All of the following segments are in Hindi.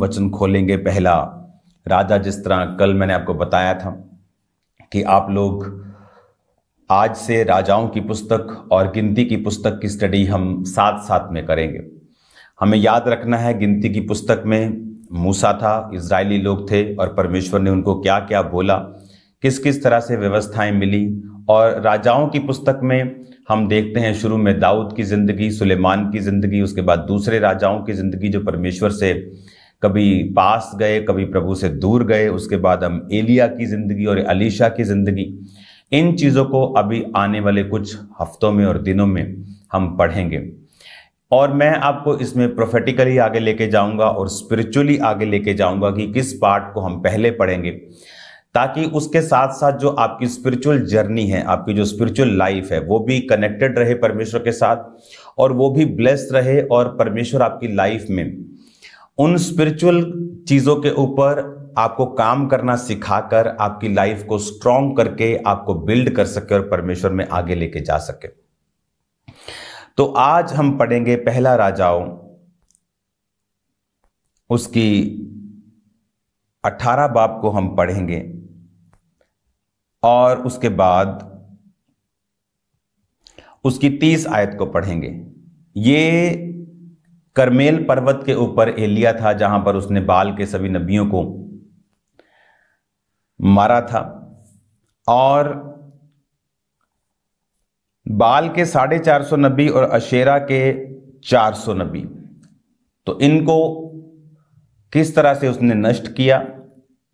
वचन खोलेंगे पहला राजा जिस तरह कल मैंने आपको बताया था कि आप लोग आज से राजाओं की पुस्तक और गिनती की पुस्तक की स्टडी हम साथ साथ में करेंगे हमें याद रखना है गिनती की पुस्तक में मूसा था इसराइली लोग थे और परमेश्वर ने उनको क्या क्या बोला किस किस तरह से व्यवस्थाएं मिली और राजाओं की पुस्तक में हम देखते हैं शुरू में दाऊद की ज़िंदगी सुलेमान की ज़िंदगी उसके बाद दूसरे राजाओं की ज़िंदगी जो परमेश्वर से कभी पास गए कभी प्रभु से दूर गए उसके बाद हम एलिया की ज़िंदगी और अलीशा की ज़िंदगी इन चीज़ों को अभी आने वाले कुछ हफ्तों में और दिनों में हम पढ़ेंगे और मैं आपको इसमें प्रोफेटिकली आगे लेके जाऊंगा और स्पिरिचुअली आगे लेके जाऊंगा कि किस पार्ट को हम पहले पढ़ेंगे ताकि उसके साथ साथ जो आपकी स्पिरिचुअल जर्नी है आपकी जो स्पिरिचुअल लाइफ है वो भी कनेक्टेड रहे परमेश्वर के साथ और वो भी ब्लेस्ड रहे और परमेश्वर आपकी लाइफ में उन स्पिरिचुअल चीज़ों के ऊपर आपको काम करना सिखाकर आपकी लाइफ को स्ट्रांग करके आपको बिल्ड कर सके और परमेश्वर में आगे लेके जा सके तो आज हम पढ़ेंगे पहला राजाओं उसकी 18 बाप को हम पढ़ेंगे और उसके बाद उसकी 30 आयत को पढ़ेंगे ये करमेल पर्वत के ऊपर एलिया था जहां पर उसने बाल के सभी नबियों को मारा था और बाल के साढ़े चार सौ नबी और अशेरा के चार सौ नबी तो इनको किस तरह से उसने नष्ट किया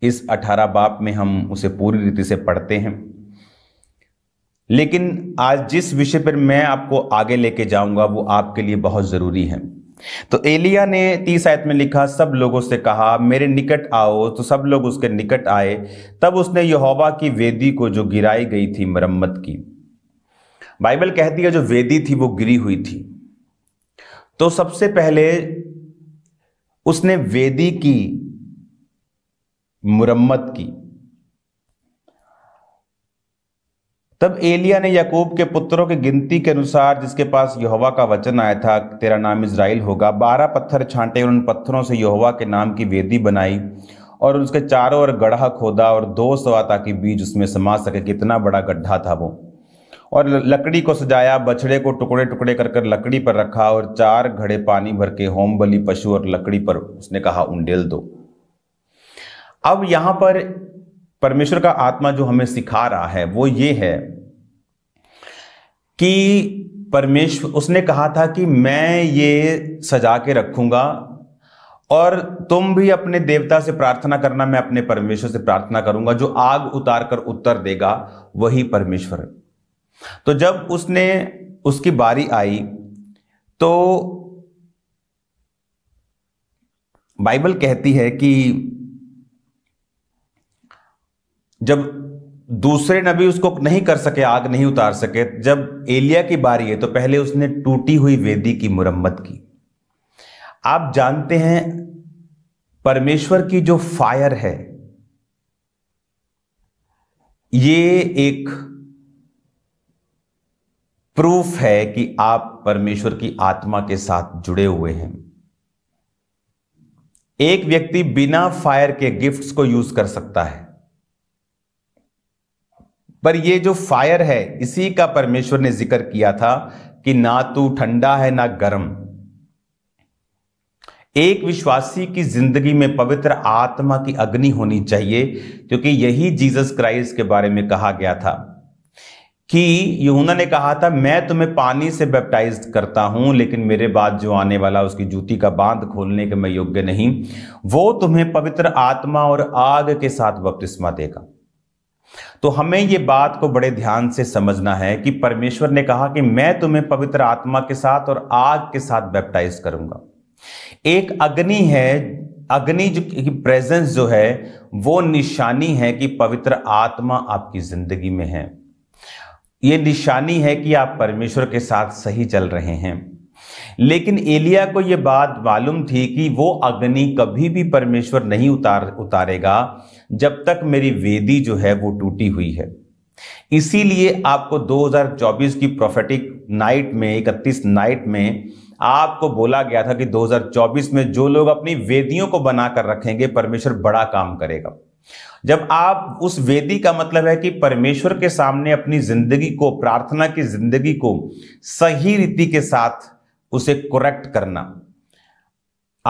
इस अठारह बाप में हम उसे पूरी रीति से पढ़ते हैं लेकिन आज जिस विषय पर मैं आपको आगे लेके जाऊंगा वो आपके लिए बहुत ज़रूरी है तो एलिया ने तीस आयत में लिखा सब लोगों से कहा मेरे निकट आओ तो सब लोग उसके निकट आए तब उसने यहोवा की वेदी को जो गिराई गई थी मरम्मत की बाइबल कहती है जो वेदी थी वो गिरी हुई थी तो सबसे पहले उसने वेदी की मुरम्मत की तब एलिया ने याकूब के पुत्रों की गिनती के अनुसार जिसके पास यहोवा का वचन आया था तेरा नाम इज़राइल होगा बारह पत्थर छांटे और उन पत्थरों से यहोवा के नाम की वेदी बनाई और उसके चारों ओर गढ़ा खोदा और दो सवा ताकि बीज उसमें समा सके कितना बड़ा गड्ढा था वो और लकड़ी को सजाया बछड़े को टुकड़े टुकड़े कर कर लकड़ी पर रखा और चार घड़े पानी भर के होम बली पशु और लकड़ी पर उसने कहा उंडेल दो अब यहाँ पर परमेश्वर का आत्मा जो हमें सिखा रहा है वो ये है कि परमेश्वर उसने कहा था कि मैं ये सजा के रखूंगा और तुम भी अपने देवता से प्रार्थना करना मैं अपने परमेश्वर से प्रार्थना करूंगा जो आग उतार कर उत्तर देगा वही परमेश्वर तो जब उसने उसकी बारी आई तो बाइबल कहती है कि जब दूसरे नबी उसको नहीं कर सके आग नहीं उतार सके जब एलिया की बारी है तो पहले उसने टूटी हुई वेदी की मुरम्मत की आप जानते हैं परमेश्वर की जो फायर है ये एक प्रूफ है कि आप परमेश्वर की आत्मा के साथ जुड़े हुए हैं एक व्यक्ति बिना फायर के गिफ्ट्स को यूज कर सकता है पर ये जो फायर है इसी का परमेश्वर ने जिक्र किया था कि ना तू ठंडा है ना गर्म एक विश्वासी की जिंदगी में पवित्र आत्मा की अग्नि होनी चाहिए क्योंकि यही जीसस क्राइस्ट के बारे में कहा गया था कि यूना ने कहा था मैं तुम्हें पानी से बैप्टाइज करता हूं लेकिन मेरे बाद जो आने वाला उसकी जूती का बांध खोलने के मैं योग्य नहीं वो तुम्हें पवित्र आत्मा और आग के साथ बपतिस्मा देगा तो हमें ये बात को बड़े ध्यान से समझना है कि परमेश्वर ने कहा कि मैं तुम्हें पवित्र आत्मा के साथ और आग के साथ बैप्टाइज करूंगा एक अग्नि है अग्नि जो की प्रेजेंस जो है वो निशानी है कि पवित्र आत्मा आपकी जिंदगी में है ये निशानी है कि आप परमेश्वर के साथ सही चल रहे हैं लेकिन एलिया को यह बात मालूम थी कि वो अग्नि कभी भी परमेश्वर नहीं उतार उतारेगा जब तक मेरी वेदी जो है वो टूटी हुई है इसीलिए आपको 2024 की प्रोफेटिक नाइट में 31 नाइट में आपको बोला गया था कि 2024 में जो लोग अपनी वेदियों को बनाकर रखेंगे परमेश्वर बड़ा काम करेगा जब आप उस वेदी का मतलब है कि परमेश्वर के सामने अपनी जिंदगी को प्रार्थना की जिंदगी को सही रीति के साथ उसे करेक्ट करना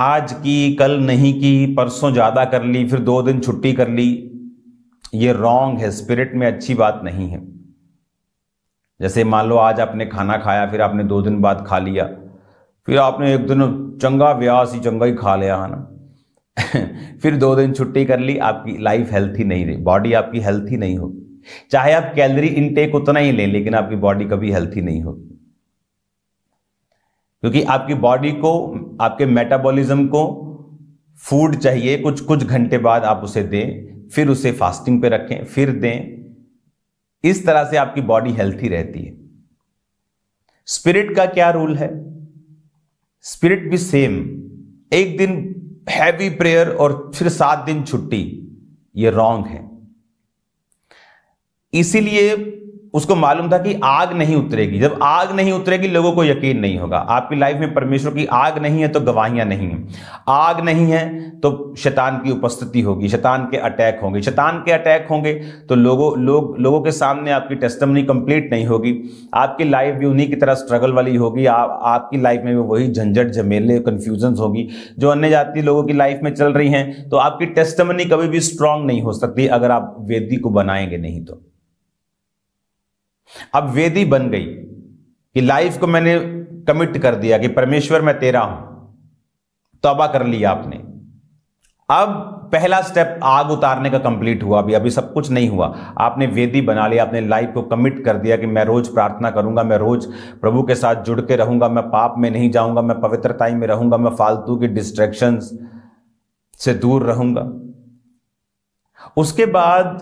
आज की कल नहीं की परसों ज़्यादा कर ली फिर दो दिन छुट्टी कर ली ये रॉन्ग है स्पिरिट में अच्छी बात नहीं है जैसे मान लो आज आपने खाना खाया फिर आपने दो दिन बाद खा लिया फिर आपने एक दिन चंगा व्यास ही चंगा ही खा लिया है ना फिर दो दिन छुट्टी कर ली आपकी लाइफ हेल्थी नहीं रही बॉडी आपकी हेल्थी नहीं होगी चाहे आप कैलरी इनटेक उतना ही लें लेकिन आपकी बॉडी कभी हेल्थी नहीं होगी क्योंकि आपकी बॉडी को आपके मेटाबॉलिज्म को फूड चाहिए कुछ कुछ घंटे बाद आप उसे दें फिर उसे फास्टिंग पे रखें फिर दें इस तरह से आपकी बॉडी हेल्थी रहती है स्पिरिट का क्या रूल है स्पिरिट भी सेम एक दिन हैवी प्रेयर और फिर सात दिन छुट्टी ये रॉन्ग है इसीलिए उसको मालूम था कि आग नहीं उतरेगी जब आग नहीं उतरेगी लोगों को यकीन नहीं होगा आपकी लाइफ में परमेश्वर की आग नहीं है तो गवाहियां नहीं है आग नहीं है तो शैतान की उपस्थिति होगी शैतान के अटैक होंगे शैतान के अटैक होंगे तो लोगों लोग लोगों के सामने आपकी टेस्टमनी कंप्लीट नहीं होगी आपकी लाइफ भी उन्हीं की तरह स्ट्रगल वाली होगी आपकी लाइफ में भी वही झंझट झमेले कन्फ्यूजन होगी जो अन्य जाति लोगों की लाइफ में चल रही हैं तो आपकी टेस्टमनी कभी भी स्ट्रांग नहीं हो सकती अगर आप वेदी को बनाएंगे नहीं तो अब वेदी बन गई कि लाइफ को मैंने कमिट कर दिया कि परमेश्वर मैं तेरा हूं तोबा कर लिया आपने अब पहला स्टेप आग उतारने का कंप्लीट हुआ अभी अभी सब कुछ नहीं हुआ आपने वेदी बना लिया आपने लाइफ को कमिट कर दिया कि मैं रोज प्रार्थना करूंगा मैं रोज प्रभु के साथ जुड़ के रहूंगा मैं पाप में नहीं जाऊंगा मैं पवित्रताई में रहूंगा मैं फालतू की डिस्ट्रेक्शन से दूर रहूंगा उसके बाद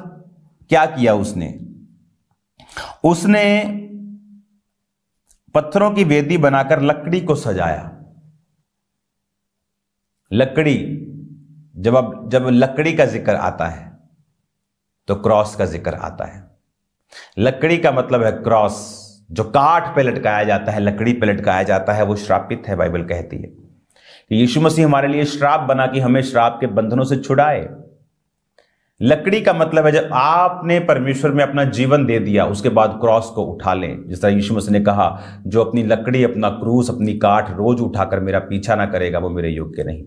क्या किया उसने उसने पत्थरों की वेदी बनाकर लकड़ी को सजाया लकड़ी जब अब जब लकड़ी का जिक्र आता है तो क्रॉस का जिक्र आता है लकड़ी का मतलब है क्रॉस जो काठ पे लटकाया जाता है लकड़ी पे लटकाया जाता है वो श्रापित है बाइबल कहती है यीशु मसीह हमारे लिए श्राप बना कि हमें श्राप के बंधनों से छुड़ाए लकड़ी का मतलब है जब आपने परमेश्वर में अपना जीवन दे दिया उसके बाद क्रॉस को उठा लें जिस तरह यीशु मसीह ने कहा जो अपनी लकड़ी अपना क्रूस अपनी काठ रोज उठाकर मेरा पीछा ना करेगा वो मेरे योग्य नहीं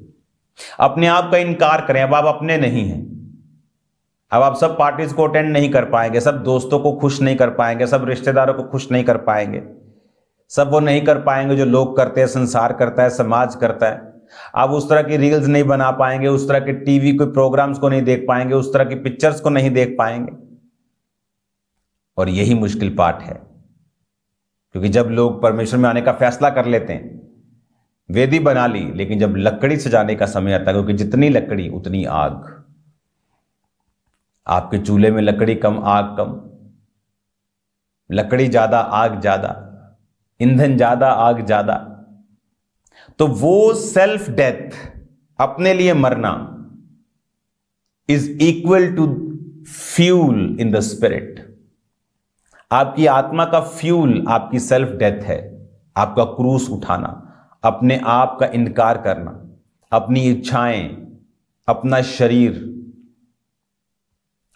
अपने आप का इनकार करें अब आप अपने नहीं हैं अब आप सब पार्टीज को अटेंड नहीं कर पाएंगे सब दोस्तों को खुश नहीं कर पाएंगे सब रिश्तेदारों को खुश नहीं कर पाएंगे सब वो नहीं कर पाएंगे जो लोग करते हैं संसार करता है समाज करता है आप उस तरह की रील्स नहीं बना पाएंगे उस तरह के टीवी के प्रोग्राम्स को नहीं देख पाएंगे उस तरह की पिक्चर्स को नहीं देख पाएंगे और यही मुश्किल पार्ट है क्योंकि जब लोग परमेश्वर में आने का फैसला कर लेते हैं वेदी बना ली लेकिन जब लकड़ी सजाने का समय आता है क्योंकि जितनी लकड़ी उतनी आग आपके चूल्हे में लकड़ी कम आग कम लकड़ी ज़्यादा आग ज़्यादा ईंधन ज़्यादा आग ज़्यादा तो वो सेल्फ डेथ अपने लिए मरना is equal to fuel in the spirit आपकी आत्मा का फ्यूल आपकी सेल्फ डेथ है आपका क्रूस उठाना अपने आप का इनकार करना अपनी इच्छाएं अपना शरीर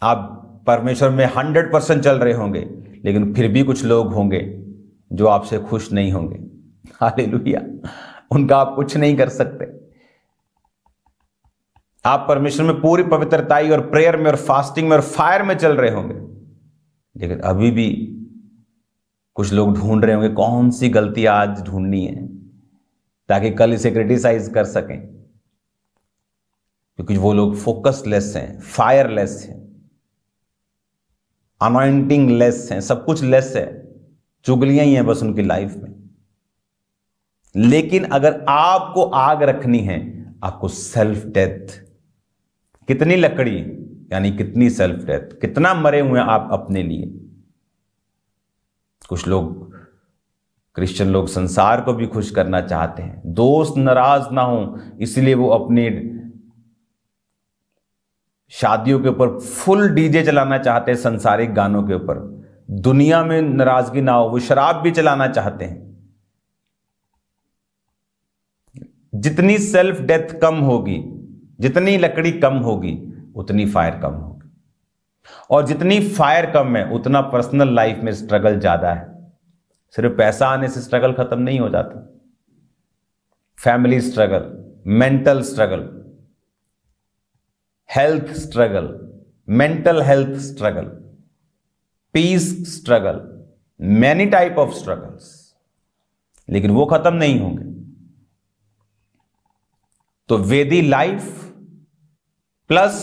आप परमेश्वर में हंड्रेड परसेंट चल रहे होंगे लेकिन फिर भी कुछ लोग होंगे जो आपसे खुश नहीं होंगे हाल उनका आप कुछ नहीं कर सकते आप परमेश्वर में पूरी पवित्रताई और प्रेयर में और फास्टिंग में और फायर में चल रहे होंगे लेकिन अभी भी कुछ लोग ढूंढ रहे होंगे कौन सी गलती आज ढूंढनी है ताकि कल इसे क्रिटिसाइज कर सकें क्योंकि वो लोग फोकसलेस हैं फायरलेस हैं अनोइंटिंग लेस हैं सब कुछ लेस है चुगलियां ही हैं बस उनकी लाइफ में लेकिन अगर आपको आग रखनी है आपको सेल्फ डेथ कितनी लकड़ी यानी कितनी सेल्फ डेथ कितना मरे हुए आप अपने लिए कुछ लोग क्रिश्चियन लोग संसार को भी खुश करना चाहते हैं दोस्त नाराज ना हो इसलिए वो अपनी शादियों के ऊपर फुल डीजे चलाना चाहते हैं संसारिक गानों के ऊपर दुनिया में नाराजगी ना हो वो शराब भी चलाना चाहते हैं जितनी सेल्फ डेथ कम होगी जितनी लकड़ी कम होगी उतनी फायर कम होगी और जितनी फायर कम है उतना पर्सनल लाइफ में स्ट्रगल ज्यादा है सिर्फ पैसा आने से स्ट्रगल खत्म नहीं हो जाता family struggle mental struggle health struggle mental health struggle peace struggle many type of struggles लेकिन वो खत्म नहीं होंगे तो वेदी लाइफ प्लस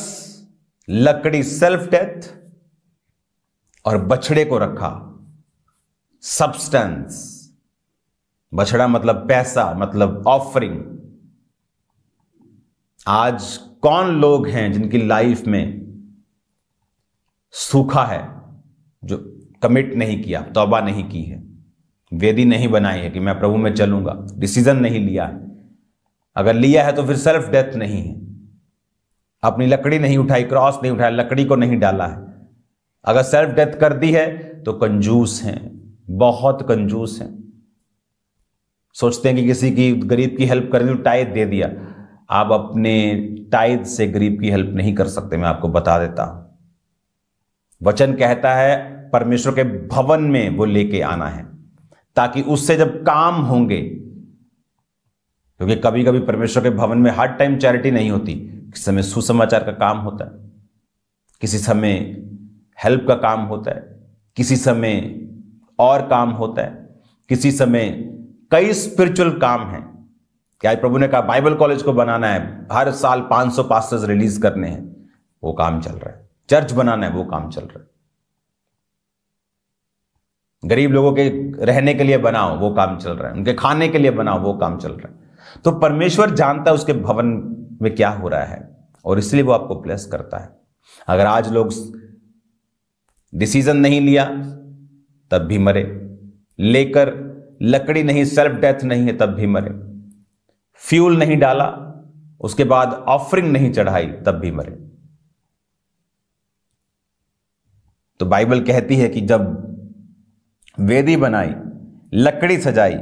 लकड़ी सेल्फ डेथ और बछड़े को रखा सब्सटेंस बछड़ा मतलब पैसा मतलब ऑफरिंग आज कौन लोग हैं जिनकी लाइफ में सूखा है जो कमिट नहीं किया तौबा नहीं की है वेदी नहीं बनाई है कि मैं प्रभु में चलूंगा डिसीजन नहीं लिया है अगर लिया है तो फिर सेल्फ डेथ नहीं है अपनी लकड़ी नहीं उठाई क्रॉस नहीं उठाया लकड़ी को नहीं डाला है अगर सेल्फ डेथ कर दी है तो कंजूस हैं बहुत कंजूस हैं सोचते हैं कि किसी की गरीब की हेल्प कर तो टाइद दे दिया आप अपने टाइद से गरीब की हेल्प नहीं कर सकते मैं आपको बता देता हूं वचन कहता है परमेश्वर के भवन में वो लेके आना है ताकि उससे जब काम होंगे क्योंकि कभी कभी परमेश्वर के भवन में हर टाइम चैरिटी नहीं होती किसी समय सुसमाचार का काम होता है किसी समय हेल्प का काम होता है किसी समय और काम होता है किसी समय कई स्पिरिचुअल काम है क्या प्रभु ने कहा बाइबल कॉलेज को बनाना है हर साल 500 पास्टर्स रिलीज करने हैं वो काम चल रहा है चर्च बनाना है वो काम चल रहा है गरीब लोगों के रहने के लिए बनाओ वो काम चल रहा है उनके खाने के लिए बनाओ वो काम चल रहा है तो परमेश्वर जानता है उसके भवन में क्या हो रहा है और इसलिए वो आपको ब्लेस करता है अगर आज लोग डिसीजन नहीं लिया तब भी मरे लेकर लकड़ी नहीं सेल्फ डेथ नहीं है तब भी मरे फ्यूल नहीं डाला उसके बाद ऑफरिंग नहीं चढ़ाई तब भी मरे तो बाइबल कहती है कि जब वेदी बनाई लकड़ी सजाई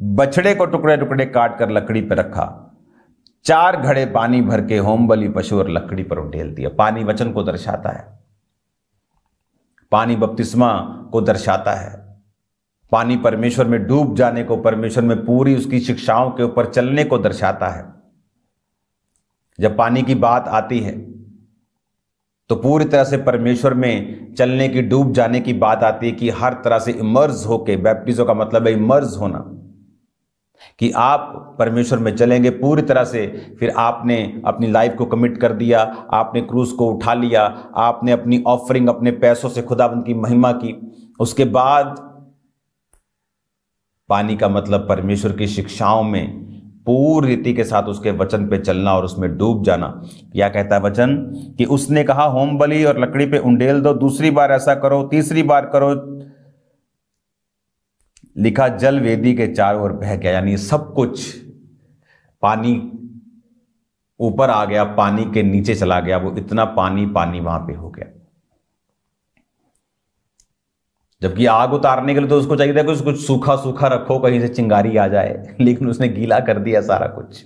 बछड़े को टुकड़े टुकड़े काट कर लकड़ी पर रखा चार घड़े पानी भर के होमबली पशु और लकड़ी पर उठेल दिया पानी वचन को दर्शाता है पानी बपतिस्मा को दर्शाता है पानी परमेश्वर में डूब जाने को परमेश्वर में पूरी उसकी शिक्षाओं के ऊपर चलने को दर्शाता है जब पानी की बात आती है तो पूरी तरह से परमेश्वर में चलने की डूब जाने की बात आती है कि हर तरह से इमर्ज होके बैप्टिजो का मतलब है इमर्ज होना कि आप परमेश्वर में चलेंगे पूरी तरह से फिर आपने अपनी लाइफ को कमिट कर दिया आपने क्रूस को उठा लिया आपने अपनी ऑफरिंग अपने पैसों से खुदाबंद की महिमा की उसके बाद पानी का मतलब परमेश्वर की शिक्षाओं में पूरी रीति के साथ उसके वचन पे चलना और उसमें डूब जाना क्या कहता है वचन कि उसने कहा होम बली और लकड़ी पे उंडेल दो दूसरी बार ऐसा करो तीसरी बार करो लिखा जल वेदी के चारों ओर बह गया यानी सब कुछ पानी ऊपर आ गया पानी के नीचे चला गया वो इतना पानी पानी वहां पे हो गया जबकि आग उतारने के लिए तो उसको चाहिए था कि कुछ सूखा सूखा रखो कहीं से चिंगारी आ जाए लेकिन उसने गीला कर दिया सारा कुछ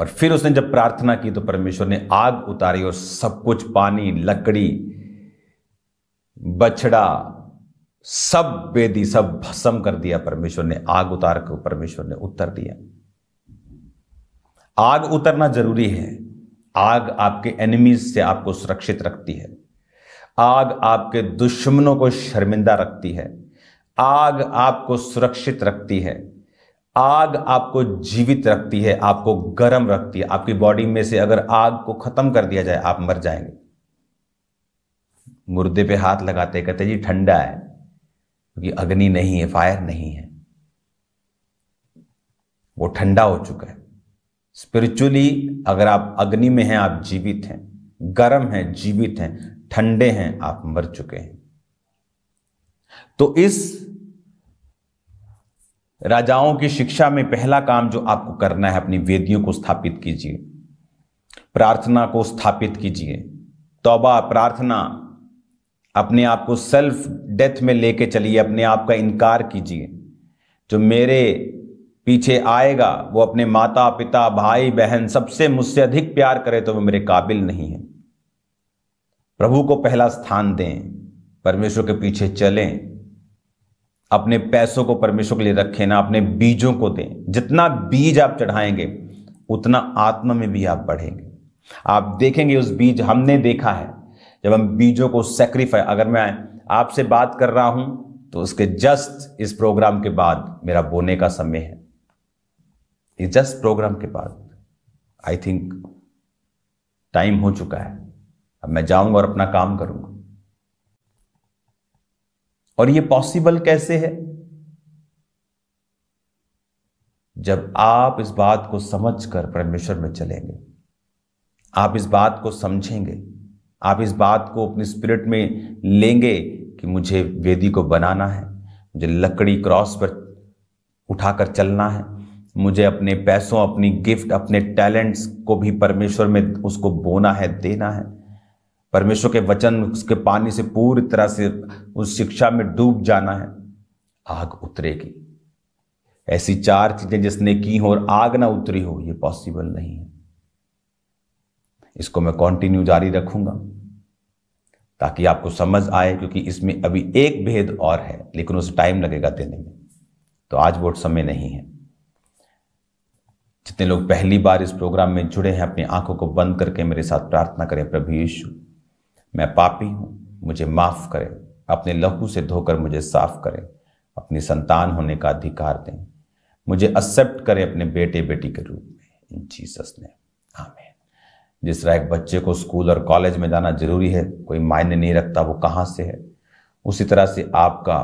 और फिर उसने जब प्रार्थना की तो परमेश्वर ने आग उतारी और सब कुछ पानी लकड़ी बछड़ा सब वेदी सब भस्म कर दिया परमेश्वर ने आग उतार कर परमेश्वर ने उत्तर दिया आग उतरना जरूरी है आग आपके एनिमीज से आपको सुरक्षित रखती है आग आपके दुश्मनों को शर्मिंदा रखती है आग आपको सुरक्षित रखती है आग आपको जीवित रखती है आपको गर्म रखती है आपकी बॉडी में से अगर आग को खत्म कर दिया जाए आप मर जाएंगे मुर्दे पे हाथ लगाते कहते जी ठंडा है क्योंकि अग्नि नहीं है फायर नहीं है वो ठंडा हो चुका है स्पिरिचुअली अगर आप अग्नि में हैं आप जीवित हैं गर्म हैं जीवित हैं ठंडे हैं आप मर चुके हैं तो इस राजाओं की शिक्षा में पहला काम जो आपको करना है अपनी वेदियों को स्थापित कीजिए प्रार्थना को स्थापित कीजिए तौबा प्रार्थना अपने आप को सेल्फ डेथ में लेके चलिए अपने आप का इनकार कीजिए जो मेरे पीछे आएगा वो अपने माता पिता भाई बहन सबसे मुझसे अधिक प्यार करे तो वो मेरे काबिल नहीं है प्रभु को पहला स्थान दें परमेश्वर के पीछे चलें अपने पैसों को परमेश्वर के लिए रखें ना अपने बीजों को दें जितना बीज आप चढ़ाएंगे उतना आत्मा में भी आप बढ़ेंगे आप देखेंगे उस बीज हमने देखा है जब हम बीजों को सेक्रीफाई अगर मैं आपसे बात कर रहा हूं तो उसके जस्ट इस प्रोग्राम के बाद मेरा बोने का समय है ये जस्ट प्रोग्राम के बाद आई थिंक टाइम हो चुका है अब मैं जाऊंगा और अपना काम करूंगा और ये पॉसिबल कैसे है जब आप इस बात को समझकर परमेश्वर में चलेंगे आप इस बात को समझेंगे आप इस बात को अपने स्पिरिट में लेंगे कि मुझे वेदी को बनाना है मुझे लकड़ी क्रॉस पर उठाकर चलना है मुझे अपने पैसों अपनी गिफ्ट अपने टैलेंट्स को भी परमेश्वर में उसको बोना है देना है परमेश्वर के वचन उसके पानी से पूरी तरह से उस शिक्षा में डूब जाना है आग उतरेगी ऐसी चार चीजें जिसने की हो और आग ना उतरी हो ये पॉसिबल नहीं है इसको मैं कंटिन्यू जारी रखूंगा ताकि आपको समझ आए क्योंकि इसमें अभी एक भेद और है लेकिन उसे टाइम लगेगा देने में तो आज वो समय नहीं है जितने लोग पहली बार इस प्रोग्राम में जुड़े हैं अपनी आंखों को बंद करके मेरे साथ प्रार्थना करें प्रभु यीशु मैं पापी हूं मुझे माफ़ करें अपने लहू से धोकर मुझे साफ करें अपनी संतान होने का अधिकार दें मुझे एक्सेप्ट करें अपने बेटे बेटी के रूप में इन जीसस ने आमेन जिस तरह एक बच्चे को स्कूल और कॉलेज में जाना जरूरी है कोई मायने नहीं रखता वो कहाँ से है उसी तरह से आपका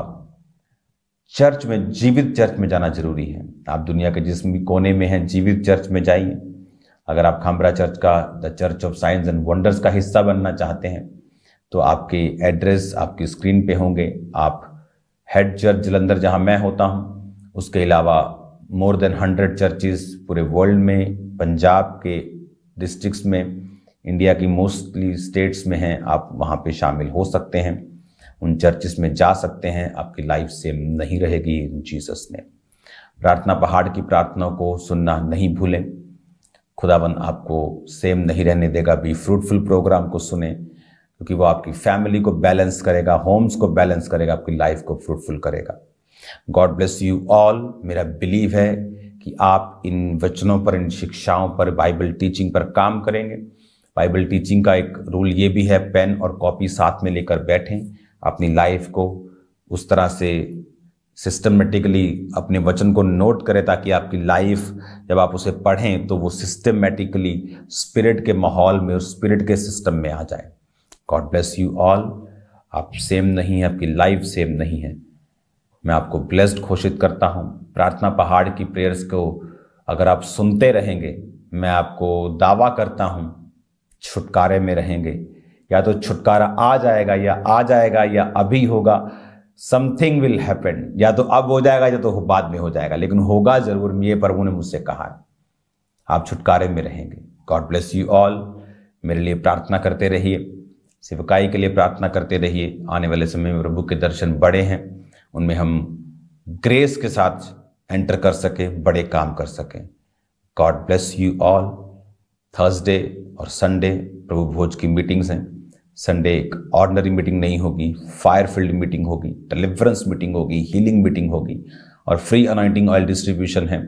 चर्च में जीवित चर्च में जाना जरूरी है आप दुनिया के जिस भी कोने में हैं जीवित चर्च में जाइए अगर आप खामरा चर्च का the church of science and wonders का हिस्सा बनना चाहते हैं तो आपके एड्रेस आपकी स्क्रीन पे होंगे आप हेड चर्च जलंधर जहाँ मैं होता हूँ उसके अलावा मोर देन हंड्रेड चर्चेज पूरे वर्ल्ड में पंजाब के डिस्ट्रिक्स में इंडिया की मोस्टली स्टेट्स में हैं आप वहाँ पे शामिल हो सकते हैं उन चर्चिस में जा सकते हैं आपकी लाइफ सेम नहीं रहेगी इन जीसस ने प्रार्थना पहाड़ की प्रार्थनाओं को सुनना नहीं भूलें खुदावन आपको सेम नहीं रहने देगा बी फ्रूटफुल प्रोग्राम को सुने क्योंकि वो आपकी फैमिली को बैलेंस करेगा होम्स को बैलेंस करेगा आपकी लाइफ को फ्रूटफुल करेगा गॉड ब्लेस यू ऑल मेरा बिलीव है कि आप इन वचनों पर इन शिक्षाओं पर बाइबल टीचिंग पर काम करेंगे बाइबल टीचिंग का एक रूल ये भी है पेन और कॉपी साथ में लेकर बैठें अपनी लाइफ को उस तरह से सिस्टमेटिकली अपने वचन को नोट करें ताकि आपकी लाइफ जब आप उसे पढ़ें तो वो सिस्टमेटिकली स्पिरिट के माहौल में और स्पिरिट के सिस्टम में आ जाए गॉड ब्लेस यू ऑल आप सेम नहीं है आपकी लाइफ सेम नहीं है मैं आपको ब्लेस्ड घोषित करता हूँ प्रार्थना पहाड़ की प्रेयर्स को अगर आप सुनते रहेंगे मैं आपको दावा करता हूँ छुटकारे में रहेंगे या तो छुटकारा आ जाएगा या आ जाएगा या अभी होगा समथिंग विल हैपन या तो अब हो जाएगा या तो बाद में हो जाएगा लेकिन होगा ज़रूर ये प्रभु ने मुझसे कहा है आप छुटकारे में रहेंगे गॉड ब्लेस यू ऑल मेरे लिए प्रार्थना करते रहिए सिवकाई के लिए प्रार्थना करते रहिए आने वाले समय में प्रभु के दर्शन बड़े हैं उनमें हम ग्रेस के साथ एंटर कर सकें बड़े काम कर सकें God bless you all Thursday और संडे प्रभु भोज की मीटिंग्स हैं संडे एक ऑर्डनरी मीटिंग नहीं होगी फायर फील्ड मीटिंग होगी डिलीवरेंस मीटिंग होगी हीलिंग मीटिंग होगी और फ्री अनाइंटिंग ऑयल डिस्ट्रीब्यूशन है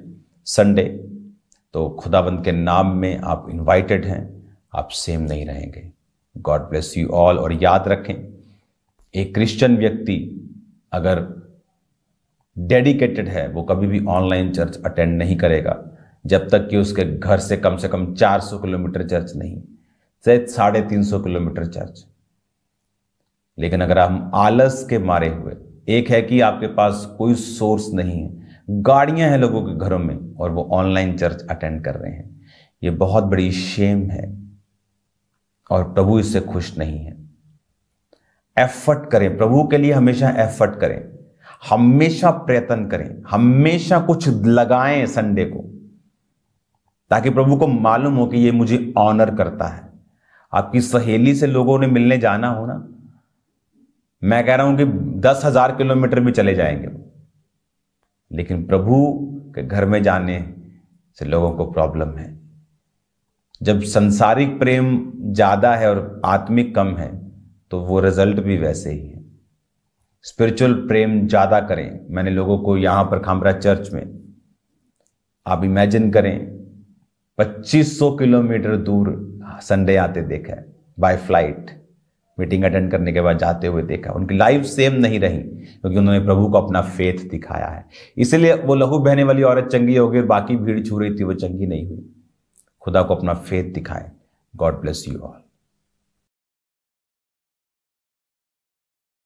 संडे तो खुदाबंद के नाम में आप इनवाइटेड हैं आप सेम नहीं रहेंगे गॉड ब्लेस यू ऑल और याद रखें एक क्रिश्चियन व्यक्ति अगर डेडिकेटेड है वो कभी भी ऑनलाइन चर्च अटेंड नहीं करेगा जब तक कि उसके घर से कम से कम 400 किलोमीटर चर्च नहीं शायद साढ़े तीन किलोमीटर चर्च लेकिन अगर हम आलस के मारे हुए एक है कि आपके पास कोई सोर्स नहीं है गाड़ियां हैं लोगों के घरों में और वो ऑनलाइन चर्च अटेंड कर रहे हैं ये बहुत बड़ी शेम है और प्रभु इससे खुश नहीं है एफर्ट करें प्रभु के लिए हमेशा एफर्ट करें हमेशा प्रयत्न करें हमेशा कुछ लगाएं संडे को ताकि प्रभु को मालूम हो कि ये मुझे ऑनर करता है आपकी सहेली से लोगों ने मिलने जाना हो ना मैं कह रहा हूं कि दस हजार किलोमीटर भी चले जाएंगे लेकिन प्रभु के घर में जाने से लोगों को प्रॉब्लम है जब संसारिक प्रेम ज़्यादा है और आत्मिक कम है तो वो रिजल्ट भी वैसे ही है स्पिरिचुअल प्रेम ज़्यादा करें मैंने लोगों को यहां पर खामरा चर्च में आप इमेजिन करें 2500 किलोमीटर दूर संडे आते देखा है बाय फ्लाइट मीटिंग अटेंड करने के बाद जाते हुए देखा उनकी लाइफ सेम नहीं रही क्योंकि उन्होंने प्रभु को अपना फेथ दिखाया है इसीलिए वो लहू बहने वाली औरत चंगी हो गई और बाकी भीड़ छू रही थी वो चंगी नहीं हुई खुदा को अपना फेथ दिखाएं गॉड ब्लेस यू ऑल